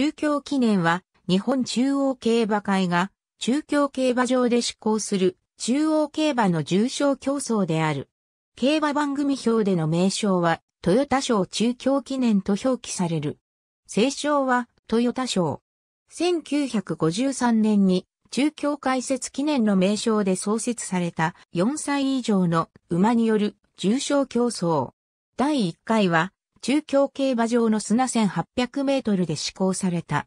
中京記念は、日本中央競馬会が、中京競馬場で施行する、中央競馬の重賞競争である。競馬番組表での名称は、豊田賞中京記念と表記される。正称は、豊田賞。1953年に、中京開設記念の名称で創設された4歳以上の馬による重賞競争。第1回は中京競馬場の砂1800メートルで施行された。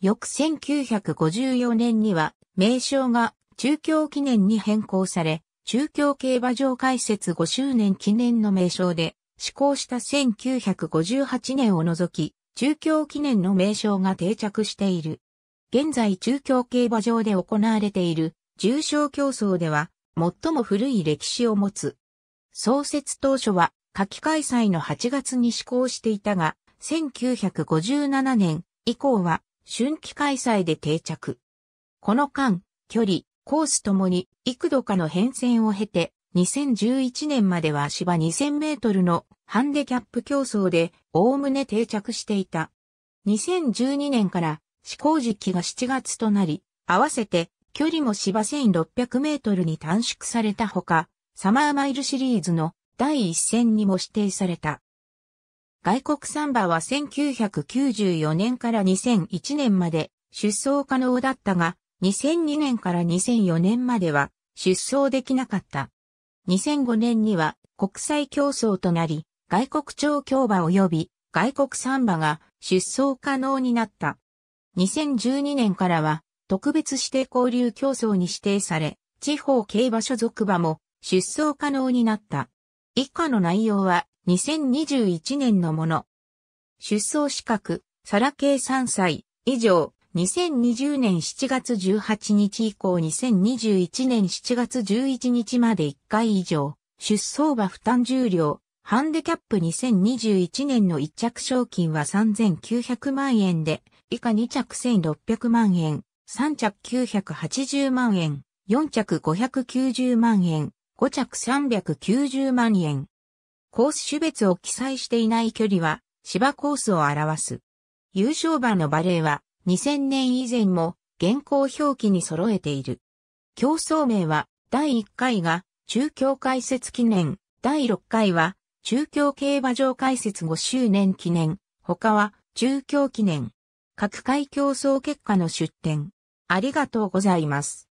翌1954年には、名称が中京記念に変更され、中京競馬場開設5周年記念の名称で、施行した1958年を除き、中京記念の名称が定着している。現在中京競馬場で行われている重賞競争では、最も古い歴史を持つ。創設当初は夏季開催の8月に施行していたが、1957年以降は春季開催で定着。この間、距離、コースともに幾度かの変遷を経て、2011年までは芝2000メートルのハンデキャップ競争で概ね定着していた。2012年から施行時期が7月となり、合わせて距離も芝1600メートルに短縮されたほか、サマーマイルシリーズの第一戦にも指定された。外国サンバは1994年から2001年まで出走可能だったが、2002年から2004年までは出走できなかった。2005年には国際競争となり、外国庁競馬及び外国サンバが出走可能になった。2012年からは特別指定交流競争に指定され、地方競馬所属馬も出走可能になった。以下の内容は2021年のもの。出走資格、サラ系3歳以上、2020年7月18日以降2021年7月11日まで1回以上、出走馬負担重量、ハンデキャップ2021年の1着賞金は3900万円で、以下2着1600万円、3着980万円、4着590万円、5着390万円。コース種別を記載していない距離は芝コースを表す。優勝馬のバレーは2000年以前も現行表記に揃えている。競争名は第1回が中京解説記念、第6回は中京競馬場解説5周年記念、他は中京記念。各回競争結果の出展。ありがとうございます。